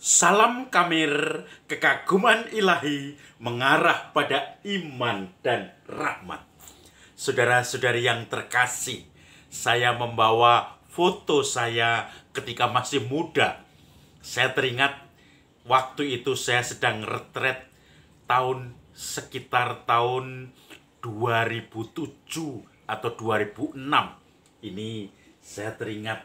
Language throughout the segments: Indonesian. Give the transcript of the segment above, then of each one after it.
Salam kamir, kekaguman ilahi mengarah pada iman dan rahmat. Saudara-saudari yang terkasih, saya membawa foto saya ketika masih muda. Saya teringat waktu itu saya sedang retret tahun sekitar tahun 2007 atau 2006. Ini saya teringat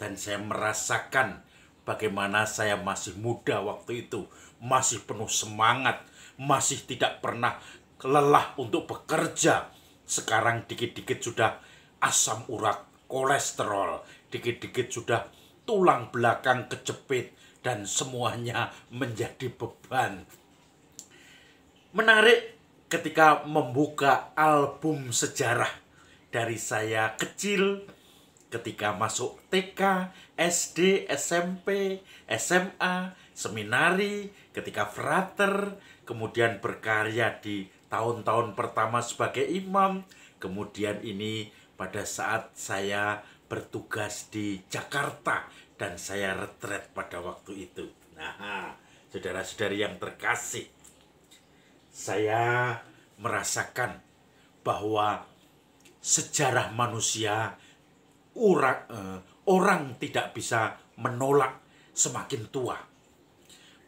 dan saya merasakan bagaimana saya masih muda waktu itu, masih penuh semangat, masih tidak pernah lelah untuk bekerja. Sekarang dikit-dikit sudah asam urat, kolesterol, dikit-dikit sudah tulang belakang kejepit, dan semuanya menjadi beban. Menarik ketika membuka album sejarah dari saya kecil ketika masuk TK, SD, SMP, SMA, seminari, ketika frater, kemudian berkarya di tahun-tahun pertama sebagai imam, kemudian ini pada saat saya bertugas di Jakarta dan saya retret pada waktu itu. Nah, saudara-saudari yang terkasih, saya merasakan bahwa sejarah manusia orang, eh, orang tidak bisa menolak semakin tua.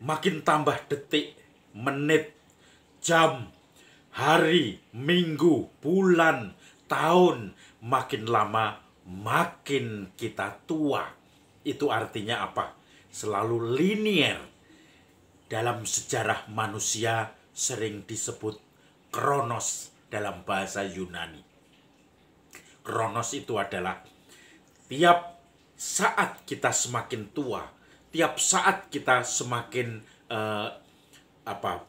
Makin tambah detik, menit, jam, hari, minggu, bulan, tahun, makin lama makin kita tua. Itu artinya apa? Selalu linier. Dalam sejarah manusia sering disebut kronos dalam bahasa Yunani. Kronos itu adalah tiap saat kita semakin tua, tiap saat kita semakin uh, apa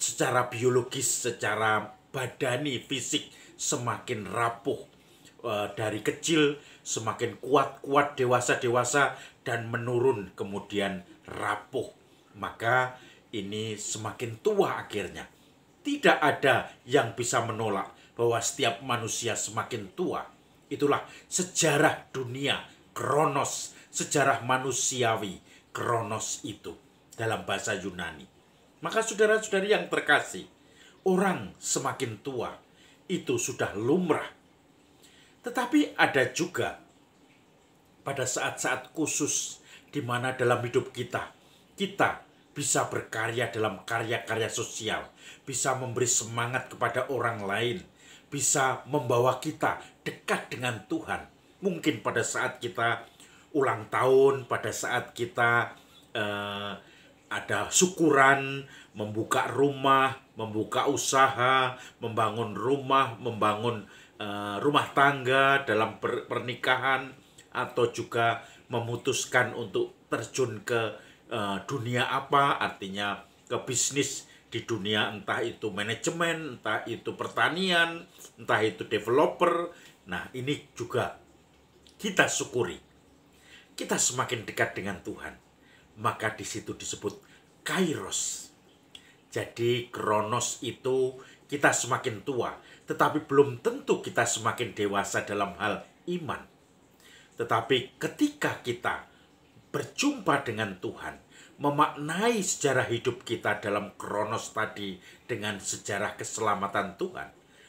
secara biologis, secara badani, fisik semakin rapuh uh, dari kecil semakin kuat-kuat dewasa-dewasa dan menurun kemudian rapuh. Maka ini semakin tua akhirnya. Tidak ada yang bisa menolak bahwa setiap manusia semakin tua Itulah sejarah dunia, kronos, sejarah manusiawi, kronos itu dalam bahasa Yunani. Maka saudara-saudari yang terkasih, orang semakin tua itu sudah lumrah. Tetapi ada juga pada saat-saat khusus di mana dalam hidup kita, kita bisa berkarya dalam karya-karya sosial, bisa memberi semangat kepada orang lain, bisa membawa kita dekat dengan Tuhan. Mungkin pada saat kita ulang tahun, pada saat kita eh, ada syukuran, membuka rumah, membuka usaha, membangun rumah, membangun eh, rumah tangga dalam per pernikahan, atau juga memutuskan untuk terjun ke uh, dunia apa, artinya ke bisnis di dunia entah itu manajemen, entah itu pertanian, entah itu developer, Nah, ini juga kita syukuri. Kita semakin dekat dengan Tuhan, maka di situ disebut kairos. Jadi kronos itu kita semakin tua, tetapi belum tentu kita semakin dewasa dalam hal iman. Tetapi ketika kita berjumpa dengan Tuhan, memaknai sejarah hidup kita dalam kronos tadi dengan sejarah keselamatan Tuhan,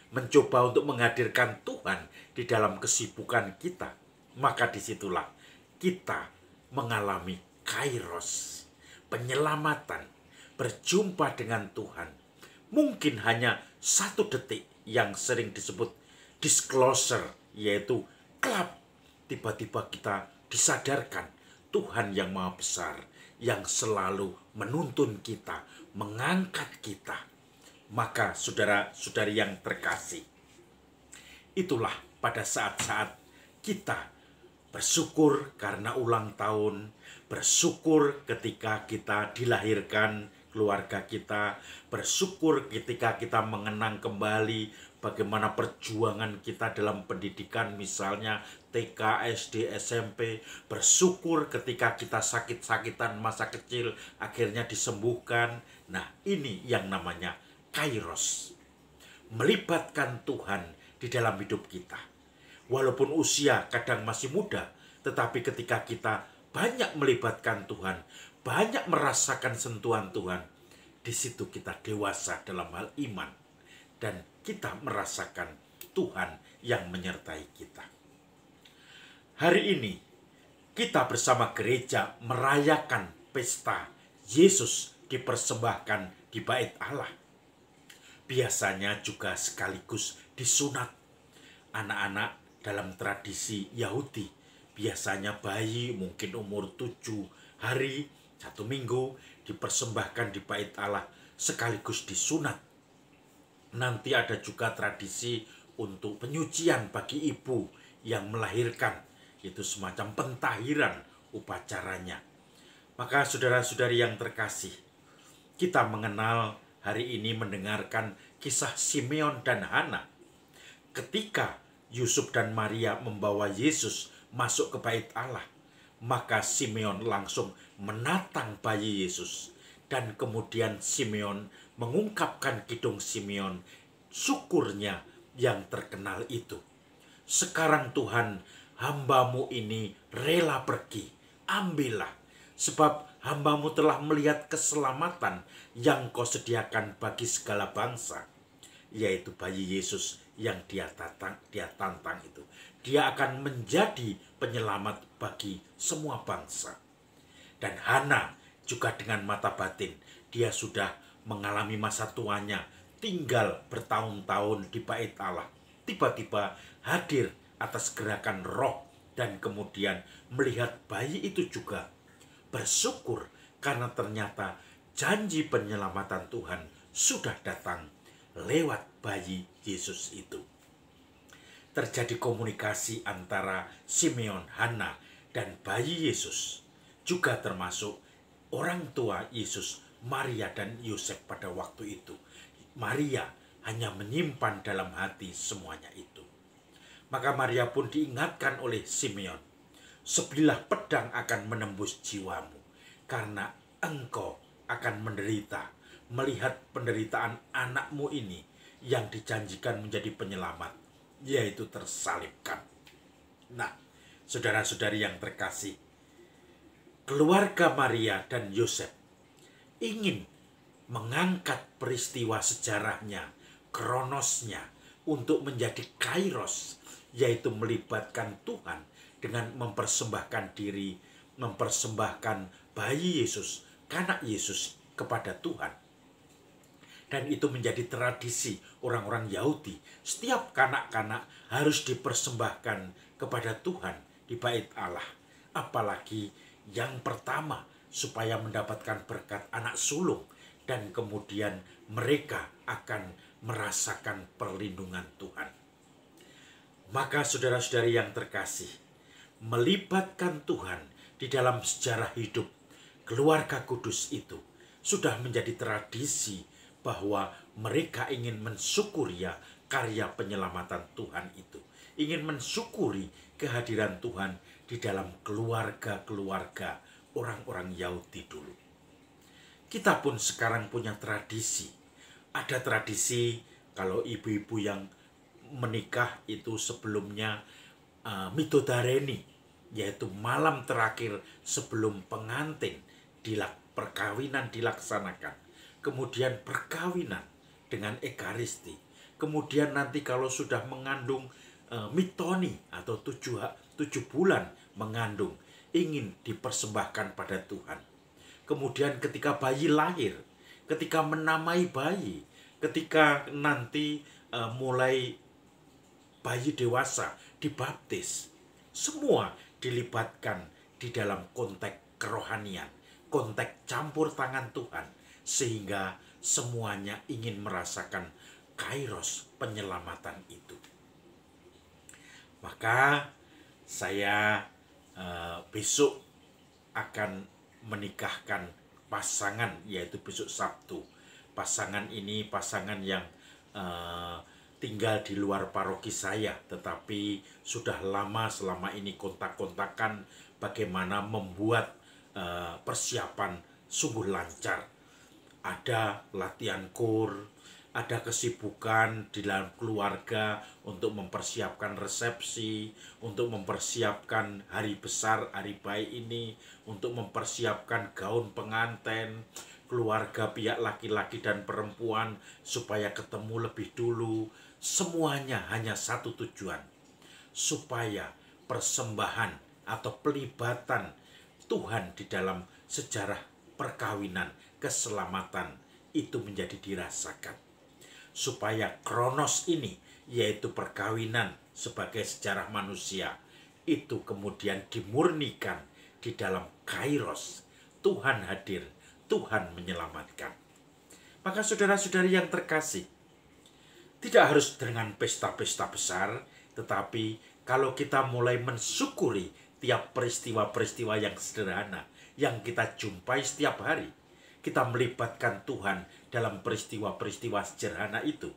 mencoba untuk menghadirkan Tuhan di dalam kesibukan kita, maka disitulah kita mengalami kairos, penyelamatan, berjumpa dengan Tuhan. Mungkin hanya satu detik yang sering disebut disclosure, yaitu kelap Tiba-tiba kita disadarkan Tuhan yang Maha Besar, yang selalu menuntun kita, mengangkat kita, maka saudara-saudari yang terkasih, itulah pada saat-saat kita bersyukur karena ulang tahun, bersyukur ketika kita dilahirkan keluarga kita, bersyukur ketika kita mengenang kembali bagaimana perjuangan kita dalam pendidikan misalnya TK, SD, SMP, bersyukur ketika kita sakit-sakitan masa kecil akhirnya disembuhkan. Nah, ini yang namanya kairos. Melibatkan Tuhan di dalam hidup kita. Walaupun usia kadang masih muda, tetapi ketika kita banyak melibatkan Tuhan, banyak merasakan sentuhan Tuhan, di situ kita dewasa dalam hal iman dan kita merasakan Tuhan yang menyertai kita. Hari ini kita bersama gereja merayakan pesta Yesus dipersembahkan di bait Allah biasanya juga sekaligus disunat. Anak-anak dalam tradisi Yahudi biasanya bayi mungkin umur tujuh hari, satu minggu dipersembahkan di bait Allah sekaligus disunat. Nanti ada juga tradisi untuk penyucian bagi ibu yang melahirkan. Itu semacam pentahiran upacaranya. Maka saudara-saudari yang terkasih, kita mengenal hari ini mendengarkan kisah Simeon dan Hana. Ketika Yusuf dan Maria membawa Yesus masuk ke bait Allah, maka Simeon langsung menatang bayi Yesus. Dan kemudian Simeon mengungkapkan kidung Simeon, syukurnya yang terkenal itu. Sekarang Tuhan, hambamu ini rela pergi, ambillah. Sebab hambamu telah melihat keselamatan yang kau sediakan bagi segala bangsa, yaitu bayi Yesus yang dia tantang, dia tantang itu. Dia akan menjadi penyelamat bagi semua bangsa. Dan Hana juga dengan mata batin, dia sudah mengalami masa tuanya, tinggal bertahun-tahun di bait Allah. Tiba-tiba hadir atas gerakan roh dan kemudian melihat bayi itu juga bersyukur karena ternyata janji penyelamatan Tuhan sudah datang lewat bayi Yesus itu. Terjadi komunikasi antara Simeon, Hana, dan bayi Yesus, juga termasuk orang tua Yesus, Maria dan Yosef pada waktu itu. Maria hanya menyimpan dalam hati semuanya itu. Maka Maria pun diingatkan oleh Simeon sebilah pedang akan menembus jiwamu, karena engkau akan menderita melihat penderitaan anakmu ini yang dijanjikan menjadi penyelamat, yaitu tersalibkan. Nah, saudara-saudari yang terkasih, keluarga Maria dan Yosef ingin mengangkat peristiwa sejarahnya, kronosnya, untuk menjadi kairos, yaitu melibatkan Tuhan dengan mempersembahkan diri, mempersembahkan bayi Yesus, kanak Yesus kepada Tuhan. Dan itu menjadi tradisi orang-orang Yahudi. Setiap kanak-kanak harus dipersembahkan kepada Tuhan di bait Allah. Apalagi yang pertama supaya mendapatkan berkat anak sulung. Dan kemudian mereka akan merasakan perlindungan Tuhan. Maka saudara-saudari yang terkasih, melibatkan Tuhan di dalam sejarah hidup keluarga kudus itu sudah menjadi tradisi bahwa mereka ingin mensyukuri ya karya penyelamatan Tuhan itu. Ingin mensyukuri kehadiran Tuhan di dalam keluarga-keluarga orang-orang Yahudi dulu. Kita pun sekarang punya tradisi. Ada tradisi kalau ibu-ibu yang menikah itu sebelumnya uh, eh, mitodareni yaitu malam terakhir sebelum pengantin dilak perkawinan dilaksanakan. Kemudian perkawinan dengan ekaristi. Kemudian nanti kalau sudah mengandung e, mitoni atau tujuh, tujuh bulan mengandung ingin dipersembahkan pada Tuhan. Kemudian ketika bayi lahir, ketika menamai bayi, ketika nanti e, mulai bayi dewasa dibaptis, semua dilibatkan di dalam konteks kerohanian, konteks campur tangan Tuhan, sehingga semuanya ingin merasakan kairos penyelamatan itu. Maka saya eh, besok akan menikahkan pasangan, yaitu besok Sabtu. Pasangan ini pasangan yang eh, tinggal di luar paroki saya, tetapi sudah lama selama ini kontak-kontakan bagaimana membuat uh, persiapan sungguh lancar. Ada latihan kur, ada kesibukan di dalam keluarga untuk mempersiapkan resepsi, untuk mempersiapkan hari besar, hari baik ini, untuk mempersiapkan gaun pengantin, keluarga pihak laki-laki dan perempuan supaya ketemu lebih dulu, Semuanya hanya satu tujuan, supaya persembahan atau pelibatan Tuhan di dalam sejarah perkawinan keselamatan itu menjadi dirasakan. Supaya kronos ini, yaitu perkawinan sebagai sejarah manusia, itu kemudian dimurnikan di dalam kairos. Tuhan hadir, Tuhan menyelamatkan. Maka saudara-saudari yang terkasih, tidak harus dengan pesta-pesta besar, tetapi kalau kita mulai mensyukuri tiap peristiwa-peristiwa yang sederhana yang kita jumpai setiap hari, kita melibatkan Tuhan dalam peristiwa-peristiwa sederhana itu.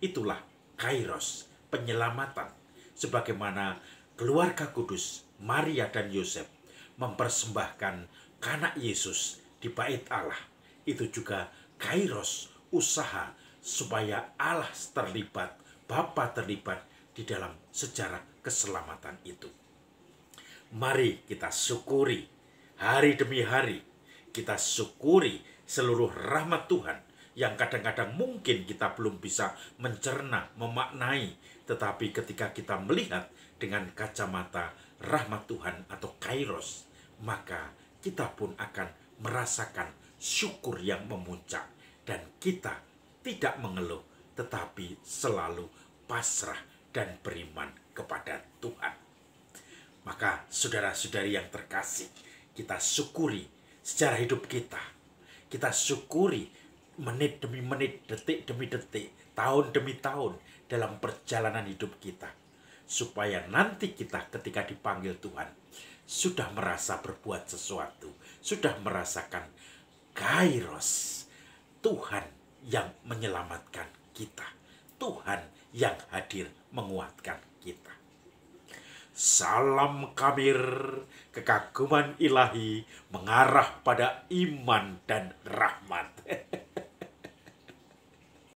Itulah kairos, penyelamatan. Sebagaimana keluarga kudus, Maria dan Yosef mempersembahkan kanak Yesus di bait Allah. Itu juga kairos, usaha supaya Allah terlibat, Bapa terlibat di dalam sejarah keselamatan itu. Mari kita syukuri hari demi hari, kita syukuri seluruh rahmat Tuhan yang kadang-kadang mungkin kita belum bisa mencerna, memaknai, tetapi ketika kita melihat dengan kacamata rahmat Tuhan atau kairos, maka kita pun akan merasakan syukur yang memuncak dan kita tidak mengeluh, tetapi selalu pasrah dan beriman kepada Tuhan. Maka saudara-saudari yang terkasih, kita syukuri secara hidup kita. Kita syukuri menit demi menit, detik demi detik, tahun demi tahun dalam perjalanan hidup kita. Supaya nanti kita ketika dipanggil Tuhan, sudah merasa berbuat sesuatu, sudah merasakan kairos. Tuhan yang menyelamatkan kita. Tuhan yang hadir menguatkan kita. Salam kamir, kekaguman ilahi mengarah pada iman dan rahmat.